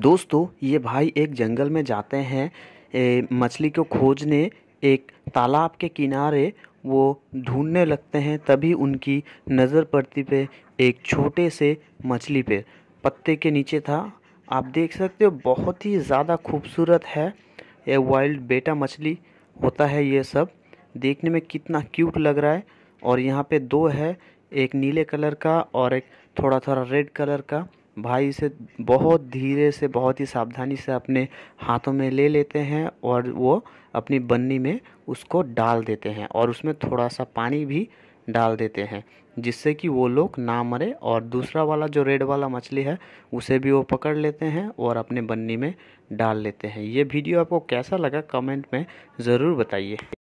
दोस्तों ये भाई एक जंगल में जाते हैं मछली को खोजने एक तालाब के किनारे वो ढूंढने लगते हैं तभी उनकी नज़र पड़ती पे एक छोटे से मछली पे पत्ते के नीचे था आप देख सकते हो बहुत ही ज़्यादा खूबसूरत है ये वाइल्ड बेटा मछली होता है ये सब देखने में कितना क्यूट लग रहा है और यहाँ पे दो है एक नीले कलर का और एक थोड़ा थोड़ा रेड कलर का भाई इसे बहुत धीरे से बहुत ही सावधानी से अपने हाथों में ले लेते हैं और वो अपनी बन्नी में उसको डाल देते हैं और उसमें थोड़ा सा पानी भी डाल देते हैं जिससे कि वो लोग ना मरे और दूसरा वाला जो रेड वाला मछली है उसे भी वो पकड़ लेते हैं और अपने बन्नी में डाल लेते हैं ये वीडियो आपको कैसा लगा कमेंट में ज़रूर बताइए